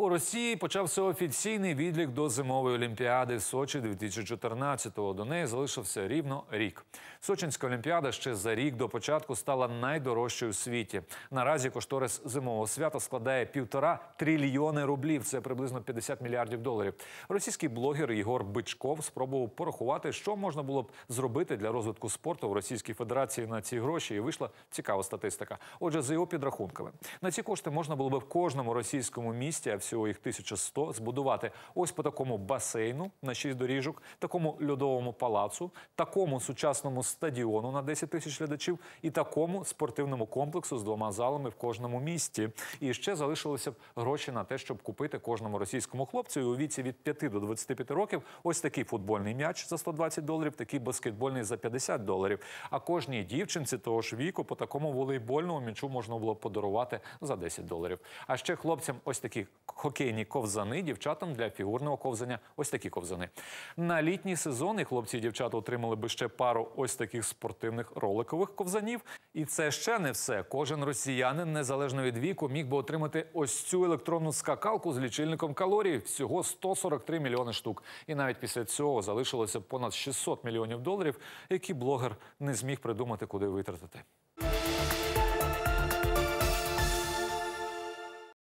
У Росії почався офіційний відлік до зимової олімпіади в Сочі 2014-го. До неї залишився рівно рік. Сочинська олімпіада ще за рік до початку стала найдорожчою у світі. Наразі кошторис зимового свята складає півтора трильйони рублів. Це приблизно 50 мільярдів доларів. Російський блогер Єгор Бичков спробував порахувати, що можна було б зробити для розвитку спорту в Російській Федерації на ці гроші. І вийшла цікава статистика. Отже, за його підрахунками на ці кошти можна було б в кожному російському місті. а всього їх 1100, збудувати ось по такому басейну на 6 доріжок, такому льодовому палацу, такому сучасному стадіону на 10 тисяч глядачів і такому спортивному комплексу з двома залами в кожному місті. І ще залишилися б гроші на те, щоб купити кожному російському хлопцю у віці від 5 до 25 років. Ось такий футбольний м'яч за 120 доларів, такий баскетбольний за 50 доларів. А кожній дівчинці того ж віку по такому волейбольному м'ячу можна було подарувати за 10 доларів. А ще хлопцям ось такі хокейні ковзани дівчатам для фігурного ковзання. Ось такі ковзани. На літній сезоні хлопці і дівчата отримали би ще пару ось таких спортивних роликових ковзанів. І це ще не все. Кожен росіянин, незалежно від віку, міг би отримати ось цю електронну скакалку з лічильником калорій. Всього 143 мільйони штук. І навіть після цього залишилося понад 600 мільйонів доларів, які блогер не зміг придумати, куди витратити.